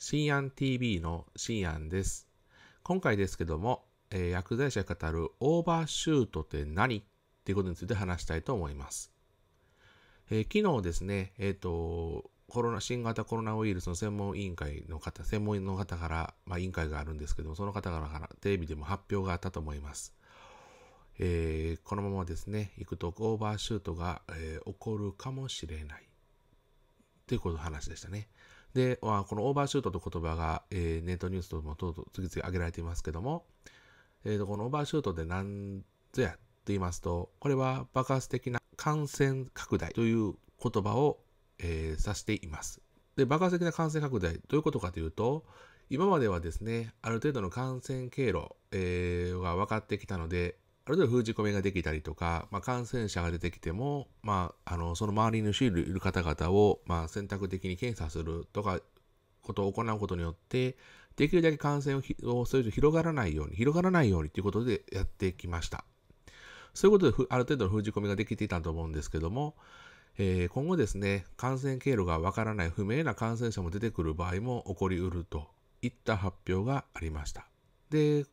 シーアン TV のシーアンです。今回ですけども、えー、薬剤師が語るオーバーシュートって何っていうことについて話したいと思います。えー、昨日ですね、えっ、ー、と、コロナ、新型コロナウイルスの専門委員会の方、専門の方から、まあ、委員会があるんですけども、その方からからテレビでも発表があったと思います。えー、このままですね、行くとオーバーシュートが、え起こるかもしれない。ということの話でしたね。で、このオーバーシュートという言葉が、えー、ネットニュースともとうとう次々挙げられていますけども、えー、とこのオーバーシュートで何ぞやと言いますと、これは爆発的な感染拡大という言葉を、えー、指しています。で、爆発的な感染拡大、どういうことかというと、今まではですね、ある程度の感染経路、えー、が分かってきたので、ある程度封じ込めができたりとか、まあ、感染者が出てきても、まあ、あの、その周りに周囲いる方々を、まあ、選択的に検査するとか、ことを行うことによって、できるだけ感染ををそれぞれ広がらないように、広がらないようにということでやってきました。そういうことで、ある程度の封じ込みができていたと思うんですけども、えー、今後ですね、感染経路がわからない不明な感染者も出てくる場合も起こりうるといった発表がありました。で、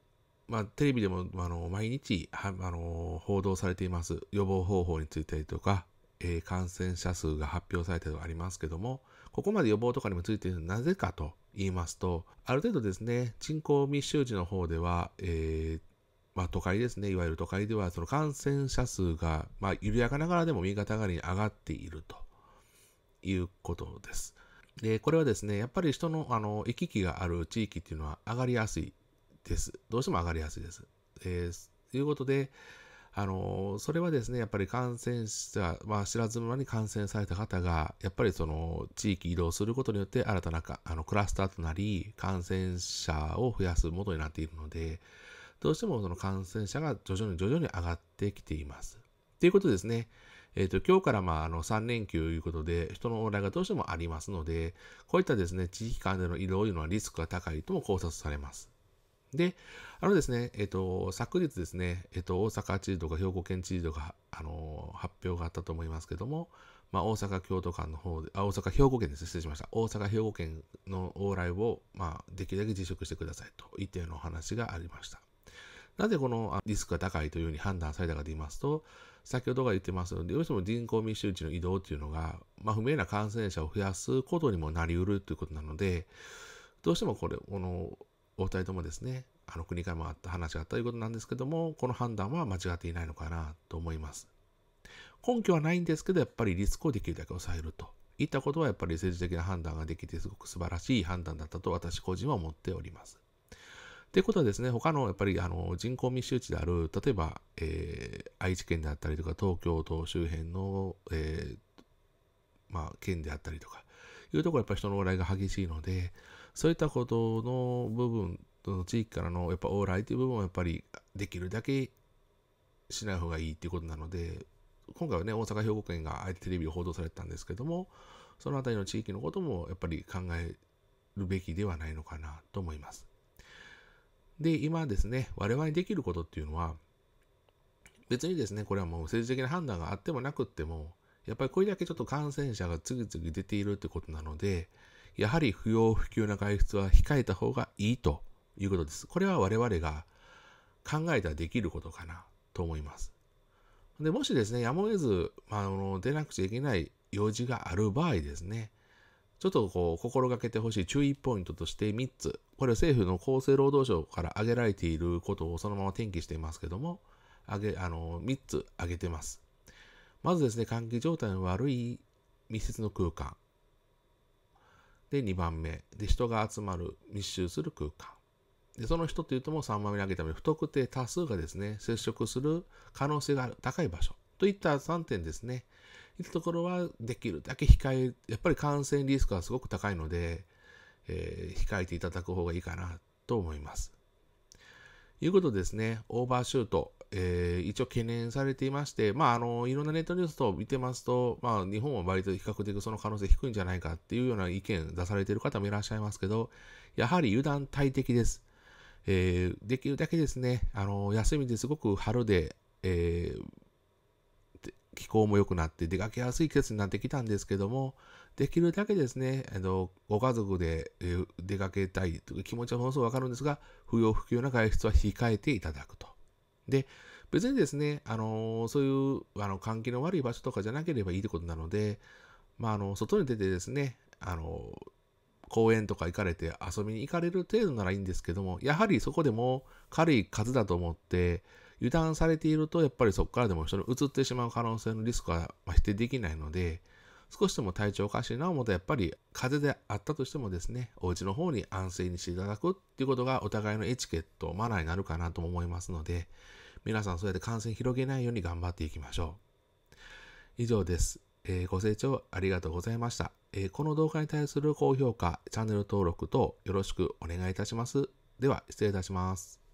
まあ、テレビでも、あの、毎日、あの、報道されています。予防方法についてとか、えー、感染者数が発表されてとかありますけども、ここまで予防とかにもついているなぜかと言いますと、ある程度ですね、人口密集地の方では、えー、まあ、都会ですね、いわゆる都会では、その感染者数が、まあ、緩やかながらでも右肩上がりに上がっているということです。で、これはですね、やっぱり人の、あの、行き来がある地域っていうのは上がりやすいです。どうしても上がりやすいです。えー、ということで、あのそれはですね、やっぱり感染者、まあ、知らず間に感染された方が、やっぱりその地域移動することによって新たなかあのクラスターとなり、感染者を増やすものになっているので、どうしてもその感染者が徐々に徐々に上がってきています。ということですね。えっ、ー、と、今日からまあ、あの、3連休ということで、人の往来がどうしてもありますので、こういったですね、地域間での移動というのはリスクが高いとも考察されます。で、あのですね、えっ、ー、と、昨日ですね、えっ、ー、と、大阪知事とか兵庫県知事とか、あのー、発表があったと思いますけども、まあ、大阪、京都間の方で、あ、大阪、兵庫県です。失礼しました。大阪、兵庫県の往来を、まあ、できるだけ辞職してくださいといったようなお話がありました。なぜこのリスクが高いというふうに判断されたかと言いますと、先ほどから言ってますので、どうしても人口密集地の移動というのが、まあ、不明な感染者を増やすことにもなりうるということなので、どうしてもこれ、このお二人ともですね、あの国からもあった話があったということなんですけども、この判断は間違っていないのかなと思います。根拠はないんですけど、やっぱりリスクをできるだけ抑えるといったことは、やっぱり政治的な判断ができて、すごく素晴らしい判断だったと私個人は思っております。ということはですね、他のやっぱりあの人口密集地である、例えば、えー、愛知県であったりとか、東京都周辺の、えー、まあ、県であったりとか、いうところやっぱり人の往来が激しいので、そういったことの部分、の地域からのやっぱ往来という部分はやっぱりできるだけしない方がいいっていうことなので、今回はね、大阪、兵庫県があえてテレビを報道されてたんですけども、その辺りの地域のこともやっぱり考えるべきではないのかなと思います。で、今ですね、我々にできることっていうのは、別にですね、これはもう政治的な判断があってもなくっても、やっぱりこれだけちょっと感染者が次々出ているってことなので、やはり不要不急な外出は控えた方がいいということです。これは我々が考えたらできることかなと思います。で、もしですね、やむを得ず、まあ、あの、出なくちゃいけない用事がある場合ですね、ちょっとこう、心がけてほしい注意ポイントとして3つ。これ政府の厚生労働省から挙げられていることをそのまま転記していますけども、あげ、あの、3つ挙げてます。まずですね、換気状態の悪い密接の空間。で、2番目。で、人が集まる、密集する空間。で、その人というとも3番目に挙げたように、不特定多数がですね、接触する可能性が高い場所。といった3点ですね。いったところは、できるだけ控え、やっぱり感染リスクがすごく高いので、えー、控えていただく方がいいかなと思います。いうことですね、オーバーシュートえー、一応懸念されていまして、まあ、あの、いろんなネットニュースと見てますと、まあ、日本は割と比較的その可能性低いんじゃないかっていうような意見出されている方もいらっしゃいますけど、やはり油断大敵です。えー、できるだけですね、あの、休みですごく春で、えー、気候も良くなって出かけやすい季節になってきたんですけども、できるだけですね、あのご家族で出かけたいという気持ちはものすごくわかるんですが、不要不急な外出は控えていただくと。で、別にですね、あのー、そういうあの換気の悪い場所とかじゃなければいいってことなので、まあ、あの外に出てですね、あのー、公園とか行かれて遊びに行かれる程度ならいいんですけども、やはりそこでも軽い数だと思って、油断されていると、やっぱりそこからでも人に移ってしまう可能性のリスクは否定できないので、少しでも体調おかしいな思うと、やっぱり風邪であったとしてもですね、お家の方に安静にしていただくっていうことがお互いのエチケット、マナーになるかなと思いますので、皆さんそうやって感染広げないように頑張っていきましょう。以上です。えー、ご清聴ありがとうございました、えー、この動画に対する高評価、チャンネル登録等よろしくお願いいたします。では、失礼いたします。